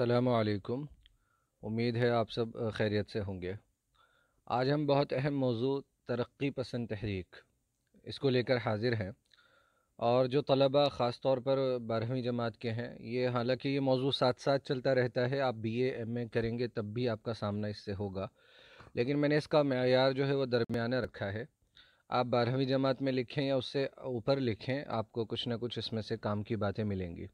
अलैक्म उम्मीद है आप सब खैरियत से होंगे आज हम बहुत अहम मौजू तरक्की पसंद तहरीक इसको लेकर हाजिर हैं और जो तलबा ख़ास तौर पर बारहवीं जमात के हैं ये हालांकि ये मौजू साथ साथ चलता रहता है आप बी एम ए करेंगे तब भी आपका सामना इससे होगा लेकिन मैंने इसका मैार जो है वो दरमियाना रखा है आप बारहवीं जमात में लिखें या उससे ऊपर लिखें आपको कुछ ना कुछ इसमें से काम की बातें मिलेंगी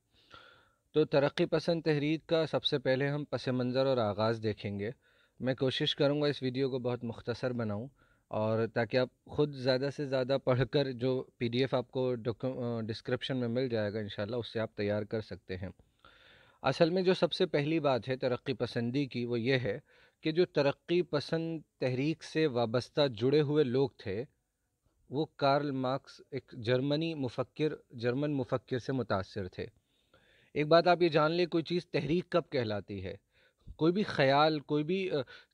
तो तरक्की पसंद तहरीक का सबसे पहले हम पस मंज़र और आगाज़ देखेंगे मैं कोशिश करूँगा इस वीडियो को बहुत मुख्तसर बनाऊँ और ताकि आप ख़ुद ज़्यादा से ज़्यादा पढ़कर जो पीडीएफ आपको डिस्क्रिप्शन में मिल जाएगा इन उससे आप तैयार कर सकते हैं असल में जो सबसे पहली बात है तरक्की पसंदी की वो ये है कि जो तरक्की पसंद तहरीक से वाबस्ता जुड़े हुए लोग थे वो कार्ल मार्क्स एक जर्मनी मुफक्र जर्मन मुफक्र से मुतासर थे एक बात आप ये जान लें कोई चीज़ तहरीक कब कहलाती है कोई भी ख्याल कोई भी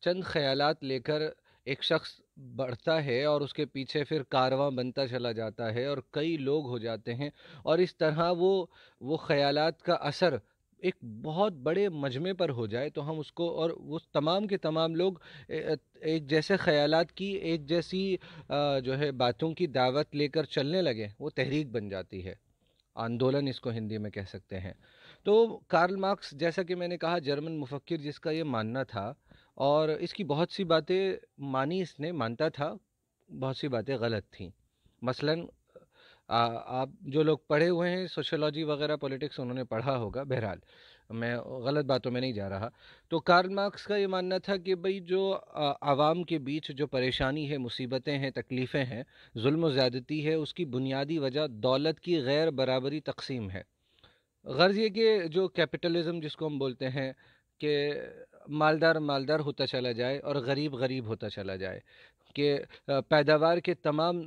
चंद ख्याल लेकर एक शख्स बढ़ता है और उसके पीछे फिर कारवां बनता चला जाता है और कई लोग हो जाते हैं और इस तरह वो वो ख्याल का असर एक बहुत बड़े मजमे पर हो जाए तो हम उसको और वो तमाम के तमाम लोग एक जैसे ख्याल की एक जैसी जो है बातों की दावत लेकर चलने लगे वो तहरीक बन जाती है आंदोलन इसको हिंदी में कह सकते हैं तो कार्ल मार्क्स जैसा कि मैंने कहा जर्मन मुफक्र जिसका ये मानना था और इसकी बहुत सी बातें मानी इसने मानता था बहुत सी बातें गलत थी मसलन आ, आप जो लोग पढ़े हुए हैं सोशोलॉजी वगैरह पॉलिटिक्स उन्होंने पढ़ा होगा बहरहाल मैं गलत बातों में नहीं जा रहा तो कार्ल मार्क्स का ये मानना था कि भाई जो आवाम के बीच जो परेशानी है मुसीबतें हैं तकलीफ़ें हैं जुल्म ज़्यादती है उसकी बुनियादी वजह दौलत की गैर बराबरी तकसीम है गर्ज़ ये कि जो कैपिटलिज़म जिसको हम बोलते हैं कि मालदार मालदार होता चला जाए और गरीब गरीब होता चला जाए कि पैदावार के तमाम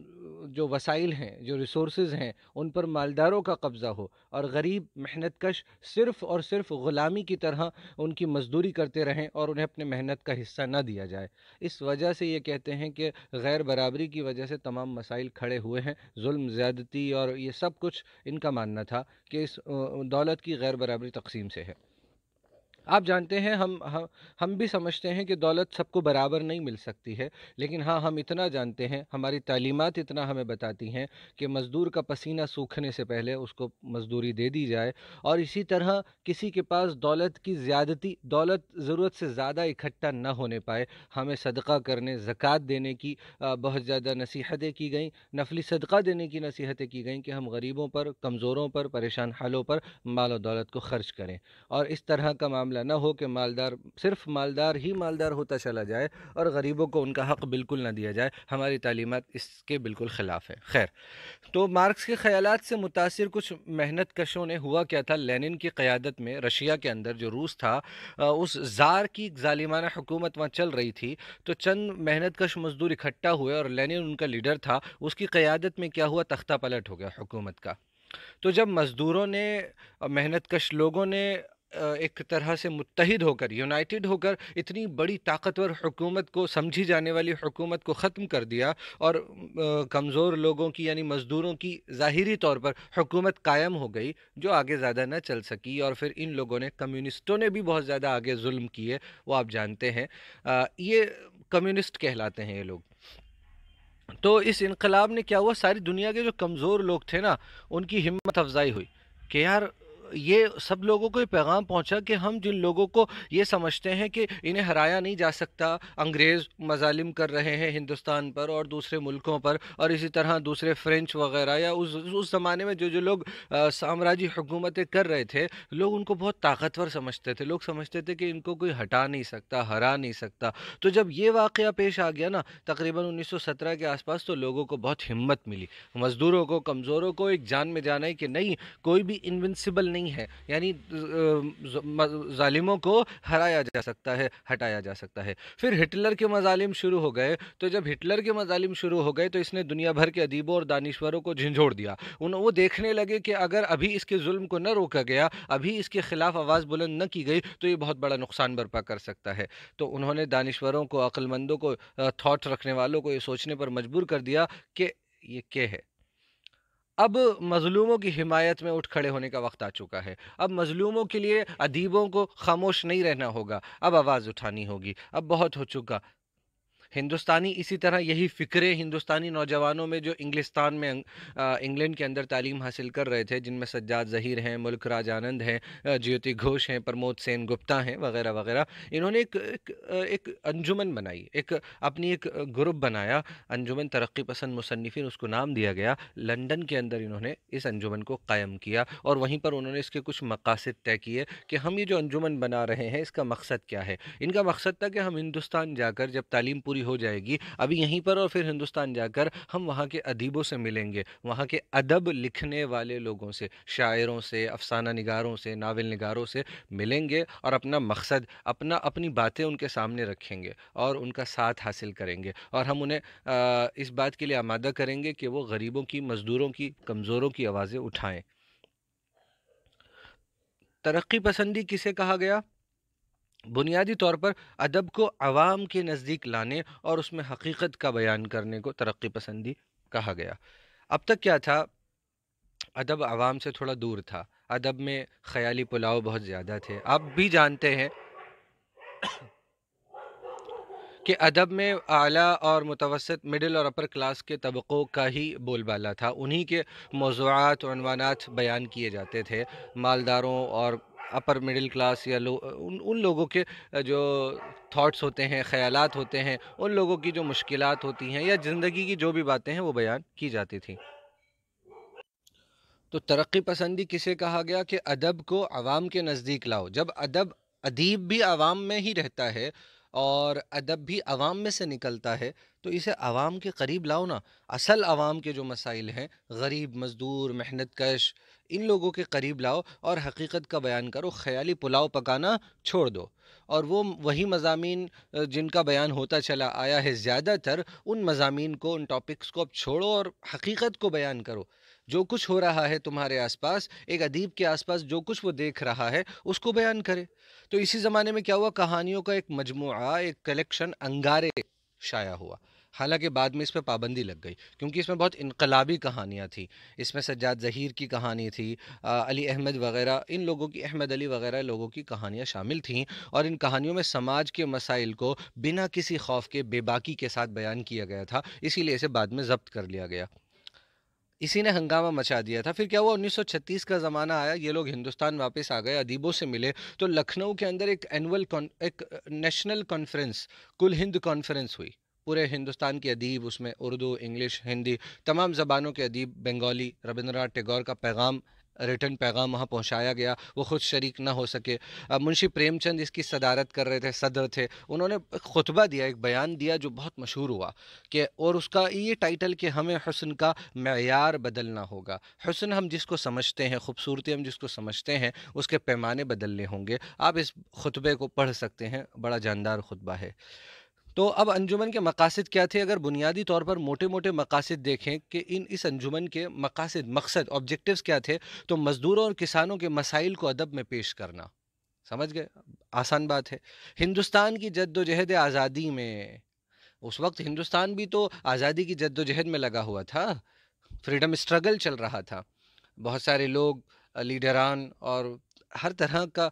जो वसाइल हैं जो रिसोर्स हैं उन पर मालदारों का कब्ज़ा हो और गरीब मेहनत कश सिर्फ़ और सिर्फ ग़ुलामी की तरह उनकी मजदूरी करते रहें और उन्हें अपने मेहनत का हिस्सा ना दिया जाए इस वजह से ये कहते हैं कि गैर बराबरी की वजह से तमाम मसाइल खड़े हुए हैं जुल्म ज़्यादती और ये सब कुछ इनका मानना था कि इस दौलत की गैर बराबरी तकसीम से है आप जानते हैं हम हम हम भी समझते हैं कि दौलत सबको बराबर नहीं मिल सकती है लेकिन हाँ हम इतना जानते हैं हमारी तालीमत इतना हमें बताती हैं कि मज़दूर का पसीना सूखने से पहले उसको मजदूरी दे दी जाए और इसी तरह किसी के पास दौलत की ज़्यादती दौलत ज़रूरत से ज़्यादा इकट्ठा न होने पाए हमें सदका करने ज़क़़त देने की बहुत ज़्यादा नसीहतें की गई नफली सदका देने की नसीहतें की गई कि हम गरीबों पर कमज़ोरों पर परेशान हालों पर माल और दौलत को ख़र्च करें और इस तरह का मामला मामला ना हो कि मालदार सिर्फ मालदार ही मालदार होता चला जाए और गरीबों को उनका हक़ बिल्कुल ना दिया जाए हमारी तालीमत इसके बिल्कुल ख़िलाफ़ है खैर तो मार्क्स के ख्याल से मुतासर कुछ मेहनत कशों ने हुआ क्या था लेनिन की क़्यादत में रशिया के अंदर जो रूस था उस ज़ार की ालिमाना हुकूमत वहाँ चल रही थी तो चंद मेहनत कश मज़दूर इकट्ठा हुए और लेनिन उनका लीडर था उसकी क़्यादत में क्या हुआ तख्ता पलट हो गया हुकूमत का तो जब मज़दूरों ने मेहनत कश लोगों ने एक तरह से मुतहद होकर यूनाइटेड होकर इतनी बड़ी ताकतवर हुकूमत को समझी जाने वाली हुकूमत को ख़त्म कर दिया और कमज़ोर लोगों की यानी मज़दूरों की ज़ाहरी तौर पर हुकूमत कायम हो गई जो आगे ज़्यादा ना चल सकी और फिर इन लोगों ने कम्युनिस्टों ने भी बहुत ज़्यादा आगे जुल्म किए वो आप जानते हैं ये कम्युनिस्ट कहलाते हैं ये लोग तो इस इनकलाब ने क्या हुआ सारी दुनिया के जो कमज़ोर लोग थे ना उनकी हिम्मत अफजाई हुई कि यार ये सब लोगों को ये पैगाम पहुंचा कि हम जिन लोगों को ये समझते हैं कि इन्हें हराया नहीं जा सकता अंग्रेज़ मजालिम कर रहे हैं हिंदुस्तान पर और दूसरे मुल्कों पर और इसी तरह दूसरे फ्रेंच वगैरह या उस उस ज़माने में जो जो लोग साम्राज्य हुकूमतें कर रहे थे लोग उनको बहुत ताकतवर समझते थे लोग समझते थे कि इनको कोई हटा नहीं सकता हरा नहीं सकता तो जब ये वाक़ पेश आ गया ना तकरीबन सत्रह के आसपास तो लोगों को बहुत हिम्मत मिली मज़दूरों को कमज़ोरों को एक जान में जाना है कि नहीं कोई भी इनविंसिबल नहीं नहीं है यानी ालिमों को हराया जा सकता है हटाया जा सकता है फिर हिटलर के मजालिम शुरू हो गए तो जब हिटलर के मजालिम शुरू हो गए तो इसने दुनिया भर के अदीबों और दानश्वरों को झंझोड़ दिया उन वो देखने लगे कि अगर अभी इसके जुल्म को न रोका गया अभी इसके खिलाफ आवाज़ बुलंद न की गई तो ये बहुत बड़ा नुकसान बर्पा कर सकता है तो उन्होंने दानश्वरों को अक्लमंदों को थाट रखने वालों को ये सोचने पर मजबूर कर दिया कि ये क्या है अब मज़लूमों की हिमायत में उठ खड़े होने का वक्त आ चुका है अब मज़लूमों के लिए अदीबों को खामोश नहीं रहना होगा अब आवाज़ उठानी होगी अब बहुत हो चुका हिंदुस्तानी इसी तरह यही फ़िक्रे हिंदुस्तानी नौजवानों में जो इंग्लिस्तान में इंग्लैंड के अंदर तालीम हासिल कर रहे थे जिनमें सज्जाद ज़हीर हैं मुल्क राज आनंद हैं ज्योति घोष हैं प्रमोद सेन गुप्ता हैं वगैरह वगैरह इन्होंने एक एक, एक अंजुमन बनाई एक अपनी एक ग्रुप बनाया अंजुमन तरक्की पसंद मुसनफिन उसको नाम दिया गया लंडन के अंदर इन्होंने इस अंजुमन को कायम किया और वहीं पर उन्होंने इसके कुछ मकासद तय किए कि हम ये जो अंजुमन बना रहे हैं इसका मकसद क्या है इनका मकसद था कि हम हिंदुस्तान जाकर जब तालीम पूरी हो जाएगी अभी यहीं पर और फिर हिंदुस्तान जाकर हम वहाँ के अदीबों से मिलेंगे वहाँ के अदब लिखने वाले लोगों से शायरों से अफसाना निगारों से नावल निगारों से मिलेंगे और अपना मकसद अपना अपनी बातें उनके सामने रखेंगे और उनका साथ हासिल करेंगे और हम उन्हें इस बात के लिए आमादा करेंगे कि वो गरीबों की मज़दूरों की कमज़ोरों की आवाज़ें उठाएँ तरक्की पसंदी किसे कहा गया बुनियादी तौर पर अदब को आवाम के नज़दीक लाने और उसमें हकीकत का बयान करने को तरक्की पसंदी कहा गया अब तक क्या था अदब आवाम से थोड़ा दूर था अदब में ख्याली पुलाव बहुत ज़्यादा थे आप भी जानते हैं कि अदब में आला और मुतवसत मिडिल और अपर क्लास के तबक़ों का ही बोलबाला था उन्हीं के मौजूद बनवानात बयान किए जाते थे मालदारों और अपर मिडिल क्लास या लो उन उन लोगों के जो थाट्स होते हैं ख्याल होते हैं उन लोगों की जो मुश्किल होती हैं या ज़िंदगी की जो भी बातें हैं वो बयान की जाती थी तो तरक्की पसंदी किसे कहा गया कि अदब को आवाम के नज़दीक लाओ जब अदब अदीब भी आवाम में ही रहता है और अदब भी आवाम में से निकलता है तो इसे आवाम के करीब लाओ ना असल आवाम के जो मसाइल हैं गरीब मज़दूर मेहनत कश इन लोगों के करीब लाओ और हकीकत का बयान करो ख्याली पुलाव पकाना छोड़ दो और वो वही मजामी जिनका बयान होता चला आया है ज़्यादातर उन मजामी को उन टॉपिक्स को अब छोड़ो और हकीकत को बयान करो जो कुछ हो रहा है तुम्हारे आसपास एक अदीब के आसपास जो कुछ वो देख रहा है उसको बयान करे तो इसी ज़माने में क्या हुआ कहानियों का एक मजमू एक कलेक्शन अंगारे शाया हुआ हालांकि बाद में इस पर पाबंदी लग गई क्योंकि इसमें बहुत इनकलाबी कहानियाँ थी इसमें सज्जाद ज़हीर की कहानी थी आ, अली अहमद वगैरह इन लोगों की अहमद अली वगैरह लोगों की कहानियाँ शामिल थीं और इन कहानियों में समाज के मसाइल को बिना किसी खौफ के बेबाकी के साथ बयान किया गया था इसीलिए इसे बाद में ज़ब्त कर लिया गया इसी ने हंगामा मचा दिया था फिर क्या हुआ 1936 का ज़माना आया ये लोग हिंदुस्तान वापस आ गए अदीबों से मिले तो लखनऊ के अंदर एक एनुअल एक नेशनल कॉन्फ्रेंस कुल हिंद कॉन्फ्रेंस हुई पूरे हिंदुस्तान के अदीब उसमें उर्दू इंग्लिश हिंदी तमाम ज़बानों के अदीब बंगाली रविंद्रनाथ टैगोर का पैगाम रिटर्न पैगाम वहाँ पहुँचाया गया वो खुद शरीक ना हो सके मुंशी प्रेमचंद इसकी सदारत कर रहे थे सदर थे उन्होंने खुतबा दिया एक बयान दिया जो बहुत मशहूर हुआ कि और उसका ये टाइटल कि हमें हसन का मैार बदलना होगा हसन हम जिसको समझते हैं खूबसूरती हम जिसको समझते हैं उसके पैमाने बदलने होंगे आप इस खुतबे को पढ़ सकते हैं बड़ा जानदार खुतबा है तो अब अंजुमन के मकासद क्या थे अगर बुनियादी तौर पर मोटे मोटे मकासद देखें कि इन इस अंजुमन के मकासद मकसद ऑब्जेक्टिव्स क्या थे तो मज़दूरों और किसानों के मसाइल को अदब में पेश करना समझ गए आसान बात है हिंदुस्तान की जद्दोजहद आज़ादी में उस वक्त हिंदुस्तान भी तो आज़ादी की जद्दोजहद में लगा हुआ था फ्रीडम स्ट्रगल चल रहा था बहुत सारे लोग लीडरान और हर तरह का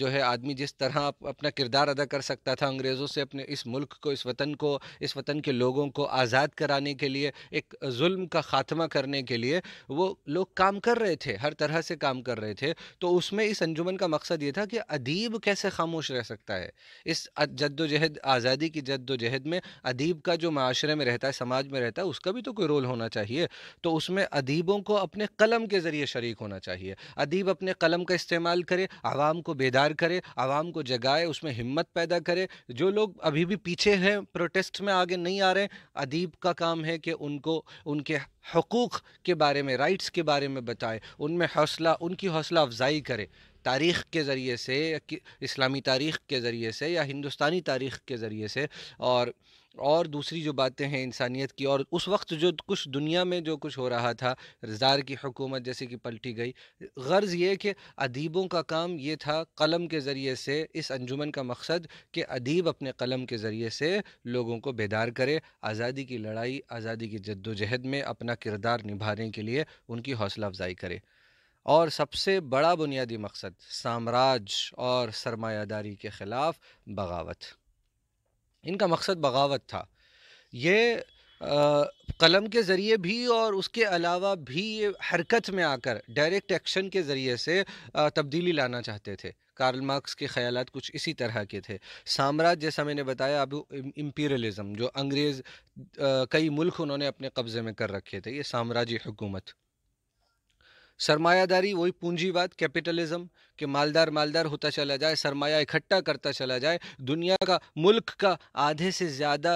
जो है आदमी जिस तरह अपना किरदार अदा कर सकता था अंग्रेज़ों से अपने इस मुल्क को इस वतन को इस वतन के लोगों को आज़ाद कराने के लिए एक जुल्म का ख़ात्मा करने के लिए वो लोग काम कर रहे थे हर तरह से काम कर रहे थे तो उसमें इस अंजुमन का मकसद ये था कि अदीब कैसे खामोश रह सकता है इस जद्दोजहद आज़ादी की जद्दोजहद में अदीब का जो माशरे में रहता है समाज में रहता है उसका भी तो कोई रोल होना चाहिए तो उसमें अदीबों को अपने कलम के ज़रिए शरीक होना चाहिए अदीब अपने कलम का इस्तेमाल इस्तेमाल करे आवाम को बेदार करे आवाम को जगाए उसमें हिम्मत पैदा करे जो लोग अभी भी पीछे हैं प्रोटेस्ट में आगे नहीं आ रहे अदीब का काम है कि उनको उनके हकूक़ के बारे में राइट्स के बारे में बताएं उनमें हौसला उनकी हौसला अफजाई करे तारीख़ के ज़रिए से इस्लामी तारीख़ के ज़रिए से या हिंदुस्तानी तारीख़ के ज़रिए से और और दूसरी जो बातें हैं इंसानियत की और उस वक्त जो कुछ दुनिया में जो कुछ हो रहा था रजार की हुकूमत जैसे कि पलटी गई गर्ज़ ये कि अदीबों का काम ये था कलम के ज़रिए से इस अंजुमन का मकसद कि अदीब अपने कलम के ज़रिए से लोगों को बेदार करे आज़ादी की लड़ाई आज़ादी की जद्दोजहद में अपना किरदार निभाने के लिए उनकी हौसला अफजाई करे और सबसे बड़ा बुनियादी मकसद साम्राज्य और सरमायादारी के ख़िलाफ़ बगावत इनका मकसद बगावत था ये कलम के ज़रिए भी और उसके अलावा भी ये हरकत में आकर डायरेक्ट एक्शन के ज़रिए से तब्दीली लाना चाहते थे कार्ल मार्क्स के ख्याल कुछ इसी तरह के थे साम्राज्य जैसा मैंने बताया अब इम्पीरियलिज़म जो अंग्रेज़ कई मुल्क उन्होंने अपने कब्ज़े में कर रखे थे ये साम्राज्य हुकूमत सरमायादारी वही पूंजीवाद कैपिटलिज्म के मालदार मालदार होता चला जाए सरमाया इकट्ठा करता चला जाए दुनिया का मुल्क का आधे से ज़्यादा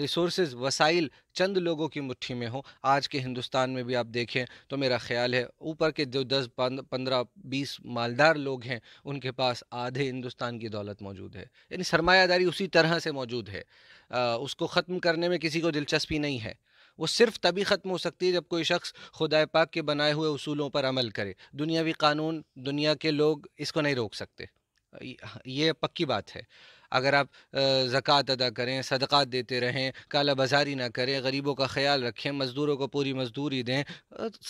रिसोर्स वसाइल चंद लोगों की मुट्ठी में हो आज के हिंदुस्तान में भी आप देखें तो मेरा ख्याल है ऊपर के जो दस पंद्रह बीस मालदार लोग हैं उनके पास आधे हिंदुस्तान की दौलत मौजूद है यानी सरमायादारी उसी तरह से मौजूद है आ, उसको ख़त्म करने में किसी को दिलचस्पी नहीं है वो सिर्फ तभी ख़त्म हो सकती है जब कोई शख्स खुदा पाक के बनाए हुए असूलों पर अमल करे दुनियावी कानून दुनिया के लोग इसको नहीं रोक सकते ये पक्की बात है अगर आप ज़क़़त अदा करें सदक़ात देते रहें काला बाजारी ना करें गरीबों का ख्याल रखें मज़दूरों को पूरी मजदूरी दें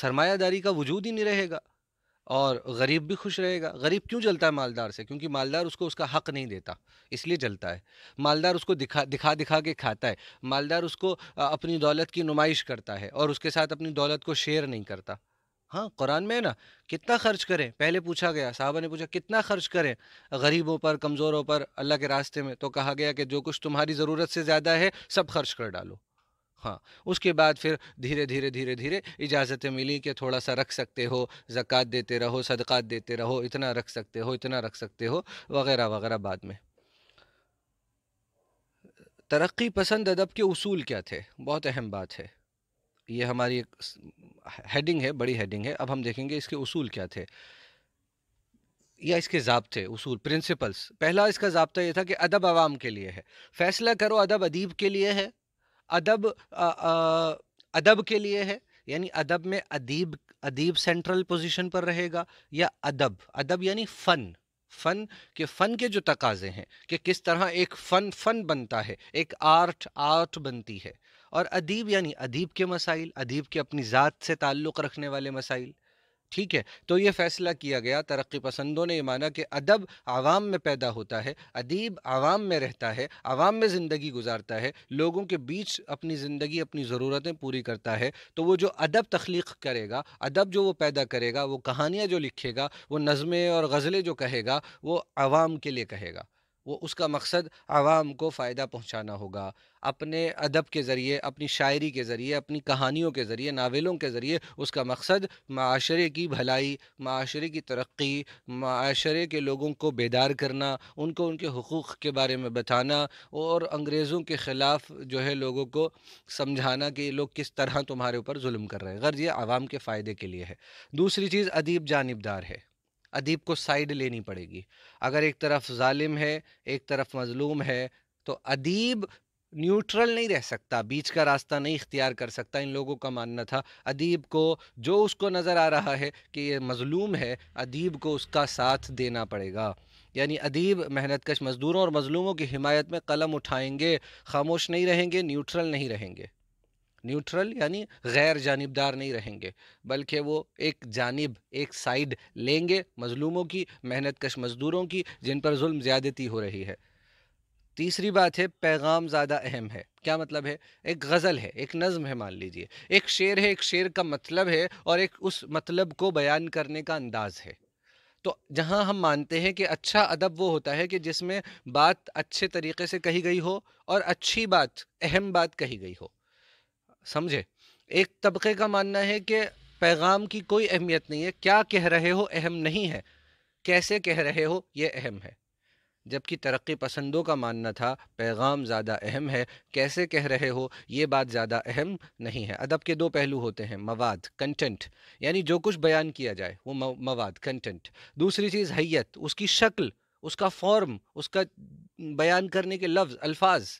सरमायादारी का वजूद ही नहीं रहेगा और गरीब भी खुश रहेगा गरीब क्यों जलता है मालदार से क्योंकि मालदार उसको उसका हक नहीं देता इसलिए जलता है मालदार उसको दिखा दिखा दिखा के खाता है मालदार उसको अपनी दौलत की नुमाइश करता है और उसके साथ अपनी दौलत को शेयर नहीं करता हाँ कुरान में है ना कितना खर्च करें पहले पूछा गया साहबा ने पूछा कितना खर्च करें गरीबों पर कमज़ोरों पर अल्लाह के रास्ते में तो कहा गया कि जो कुछ तुम्हारी ज़रूरत से ज़्यादा है सब खर्च कर डालो हाँ उसके बाद फिर धीरे धीरे धीरे धीरे इजाज़तें मिली कि थोड़ा सा रख सकते हो ज़क़़त देते रहो सदक़ात देते रहो इतना रख सकते हो इतना रख सकते हो वगैरह वगैरह बाद में तरक्की पसंद अदब के उसूल क्या थे बहुत अहम बात है ये हमारी एक हेडिंग है बड़ी हेडिंग है अब हम देखेंगे इसके उसूल क्या थे या इसके जबते उसूल प्रिंसिपल्स पहला इसका जबता यह था कि अदब आवाम के लिए है फ़ैसला करो अदब अदीब के लिए है अदब अदब के लिए है यानी अदब में अदीब अदीब सेंट्रल पोजीशन पर रहेगा या अदब अदब यानी फ़न फ़न के फ़न के जो तकाजे हैं कि किस तरह एक फ़न फ़न बनता है एक आर्ट आर्ट बनती है और अदीब यानी अदीब के मसाइल अदीब के अपनी ज़ात से ताल्लुक़ रखने वाले मसाइल ठीक है तो ये फ़ैसला किया गया तरक्की पसंदों ने ये माना कि अदब आवाम में पैदा होता है अदीब आवाम में रहता है आवाम में ज़िंदगी गुजारता है लोगों के बीच अपनी ज़िंदगी अपनी ज़रूरतें पूरी करता है तो वो जो अदब तख्लीक करेगा अदब जो वो पैदा करेगा वो कहानियाँ जो लिखेगा वो नज़में और गज़लें जो कहेगा वो आवाम के लिए कहेगा वो उसका मकसद आवाम को फ़ायदा पहुंचाना होगा अपने अदब के ज़रिए अपनी शायरी के ज़रिए अपनी कहानियों के ज़रिए नावलों के ज़रिए उसका मकसद माशरे की भलाई माशरे की तरक्की माशरे के लोगों को बेदार करना उनको उनके हकूक़ के बारे में बताना और अंग्रेज़ों के ख़िलाफ़ जो है लोगों को समझाना कि लोग किस तरह तुम्हारे ऊपर जुल्म कर रहे हैं गर्ज़ ये आवाम के फ़ायदे के लिए है दूसरी चीज़ अदीब जानबदार है अदीब को साइड लेनी पड़ेगी अगर एक तरफ ालिम है एक तरफ मजलूम है तो अदीब न्यूट्रल नहीं रह सकता बीच का रास्ता नहीं इख्तियार कर सकता इन लोगों का मानना था अदीब को जो उसको नज़र आ रहा है कि ये मज़लूम है अदीब को उसका साथ देना पड़ेगा यानी अदीब मेहनत कश मज़दूरों और मज़लूमों की हिमायत में कलम उठाएंगे खामोश नहीं रहेंगे न्यूट्रल नहीं रहेंगे न्यूट्रल यानी गैर जानबदार नहीं रहेंगे बल्कि वो एक जानब एक साइड लेंगे मजलूमों की मेहनत कश मज़दूरों की जिन पर जुल्म ज़्यादती हो रही है तीसरी बात है पैगाम ज़्यादा अहम है क्या मतलब है एक गज़ल है एक नज़म है मान लीजिए एक शेर है एक शेर का मतलब है और एक उस मतलब को बयान करने का अंदाज़ है तो जहाँ हम मानते हैं कि अच्छा अदब वो होता है कि जिसमें बात अच्छे तरीके से कही गई हो और अच्छी बात अहम बात कही गई हो समझे एक तबके का मानना है कि पैगाम की कोई अहमियत नहीं है क्या कह रहे हो अहम नहीं है कैसे कह रहे हो ये अहम है जबकि तरक्की पसंदों का मानना था पैगाम ज़्यादा अहम है कैसे कह रहे हो ये बात ज़्यादा अहम नहीं है अदब के दो पहलू होते हैं मवाद कंटेंट यानी जो कुछ बयान किया जाए वो मवाद कंटेंट दूसरी चीज़ हैत उसकी शक्ल उसका फॉर्म उसका बयान करने के लफ्ज़ अल्फाज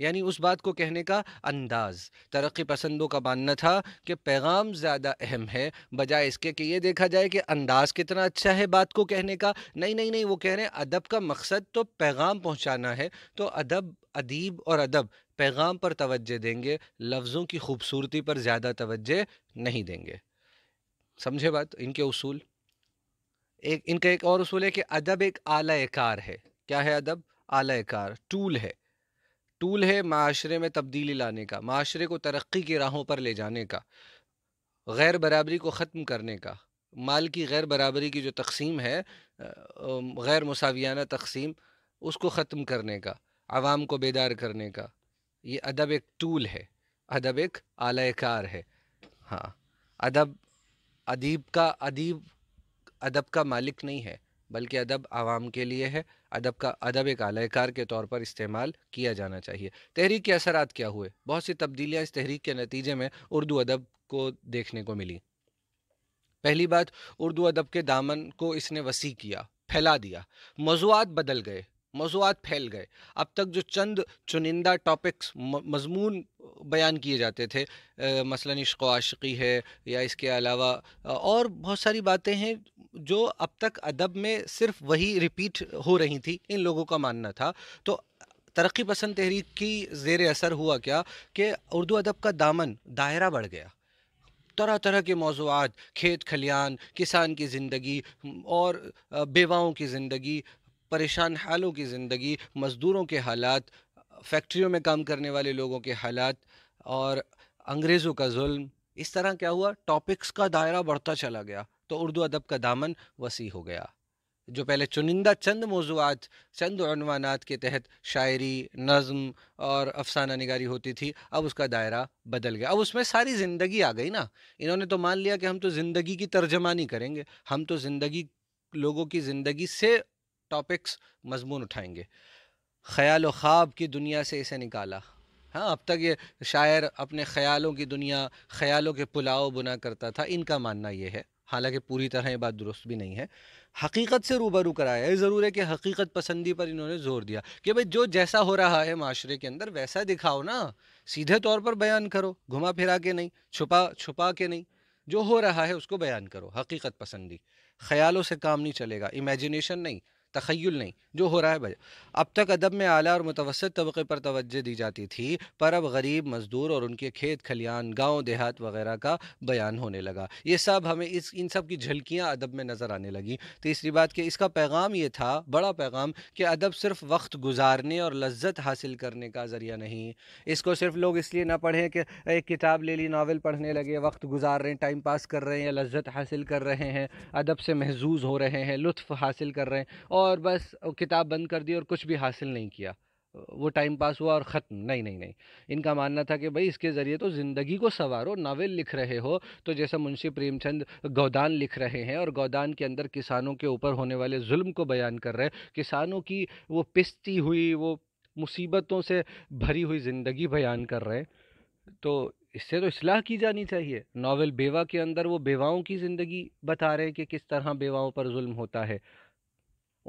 यानी उस बात को कहने का अंदाज़ तरक्की पसंदों का मानना था कि पैगाम ज़्यादा अहम है बजाय इसके कि यह देखा जाए कि अंदाज़ कितना अच्छा है बात को कहने का नहीं नहीं नहीं वो कह रहे हैं अदब का मकसद तो पैगाम पहुँचाना है तो अदब अदीब और अदब पैगाम पर तोज्जह देंगे लफ्ज़ों की खूबसूरती पर ज़्यादा तोज्जह नहीं देंगे समझे बात इनके उसूल एक इनका एक और उसूल है कि अदब एक आलाकार कार है क्या है अदब आलाकार कार टूल है टूल है माशरे में तब्दीली लाने का माशरे को तरक्की की राहों पर ले जाने का गैर बराबरी को ख़त्म करने का माल की गैर बराबरी की जो तकसीम है गैर मुसाविया तकसीम उसको ख़त्म करने का आवाम को बेदार करने का ये अदब एक टूल है अदब एक आलाकार है हाँ अदब अदीब का अदीब अदब का मालिक नहीं है बल्कि अदब आवाम के लिए है अदब का अदब एक आलाकार के तौर पर इस्तेमाल किया जाना चाहिए तहरीक के असर क्या हुए बहुत सी तब्दीलियाँ इस तहरीक के नतीजे में उर्दू अदब को देखने को मिली पहली बात उर्दू अदब के दामन को इसने वसी किया फैला दिया मौजूद बदल गए मौजूद फैल गए अब तक जो चंद चुनिंदा टॉपिक्स मजमून बयान किए जाते थे मसलन इश्क आशिकी है या इसके अलावा और बहुत सारी बातें हैं जो अब तक अदब में सिर्फ वही रिपीट हो रही थी इन लोगों का मानना था तो तरक्की पसंद तहरीक की जेर असर हुआ क्या कि उर्दू अदब का दामन दायरा बढ़ गया तरह तरह के मौजूद खेत खलियान किसान की ज़िंदगी और बेवाओं की ज़िंदगी परेशान हालों की ज़िंदगी मज़दूरों के हालात फैक्ट्रियों में काम करने वाले लोगों के हालात और अंग्रेज़ों का जुल्म इस तरह क्या हुआ टॉपिक्स का दायरा बढ़ता चला गया तो उर्दू अदब का दामन वसी हो गया जो पहले चुनिंदा चंद मौजूद चंद अनवानात के तहत शायरी नज़म और अफसाना निगारी होती थी अब उसका दायरा बदल गया अब उसमें सारी ज़िंदगी आ गई ना इन्होंने तो मान लिया कि हम तो ज़िंदगी की तर्जमानी करेंगे हम तो ज़िंदगी लोगों की ज़िंदगी से टॉपिक्स मजमून उठाएंगे ख्याल व ख्वाब की दुनिया से इसे निकाला हाँ अब तक ये शायर अपने ख्यालों की दुनिया ख्यालों के पुलाव बुना करता था इनका मानना ये है हालांकि पूरी तरह ये बात दुरुस्त भी नहीं है हकीकत से रूबरू कराया ये ज़रूर है कि हकीकत पसंदी पर इन्होंने जोर दिया कि भाई जो जैसा हो रहा है माशरे के अंदर वैसा दिखाओ ना सीधे तौर पर बयान करो घुमा फिरा के नहीं छुपा छुपा के नहीं जो हो रहा है उसको बयान करो हकीकत पसंदी ख्यालों से काम नहीं चलेगा इमेजिनेशन नहीं तखयल नहीं जो हो रहा है भाई अब तक अदब में आला और मुतवसत तबके पर तोज्जह दी जाती थी पर अब गरीब मजदूर और उनके खेत खलियान गांव देहात वगैरह का बयान होने लगा ये सब हमें इस इन सब की झलकियाँ अदब में नज़र आने लगी तीसरी बात कि इसका पैगाम ये था बड़ा पैगाम कि अदब सिर्फ वक्त गुजारने और लज्जत हासिल करने का ज़रिया नहीं इसको सिर्फ लोग इसलिए ना पढ़ें कि एक किताब ले ली नावल पढ़ने लगे वक्त गुजार रहे हैं टाइम पास कर रहे हैं या लज्जत हासिल कर रहे हैं अदब से महजूज़ हो रहे हैं लुफ़ हासिल कर रहे हैं और बस किताब बंद कर दी और कुछ भी हासिल नहीं किया वो टाइम पास हुआ और ख़त्म नहीं नहीं नहीं इनका मानना था कि भाई इसके ज़रिए तो ज़िंदगी को संवारो नावल लिख रहे हो तो जैसा मुंशी प्रेमचंद गोदान लिख रहे हैं और गोदान के अंदर किसानों के ऊपर होने वाले जुल्म को बयान कर रहे हैं किसानों की वो पिस्ती हुई वो मुसीबतों से भरी हुई ज़िंदगी बयान कर रहे हैं तो इससे तो असलाह की जानी चाहिए नावल बेवा के अंदर वो बेवाओं की ज़िंदगी बता रहे हैं कि किस तरह बेवाओं पर जुल्म होता है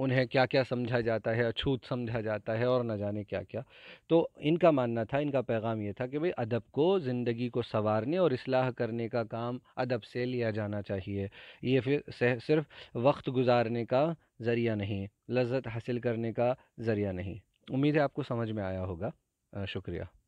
उन्हें क्या क्या समझा जाता है अछूत समझा जाता है और न जाने क्या क्या तो इनका मानना था इनका पैगाम ये था कि भाई अदब को ज़िंदगी को संवारने और असलाह करने का काम अदब से लिया जाना चाहिए ये फिर सिर्फ वक्त गुजारने का ज़रिया नहीं लज्जत हासिल करने का ज़रिया नहीं उम्मीद है आपको समझ में आया होगा शुक्रिया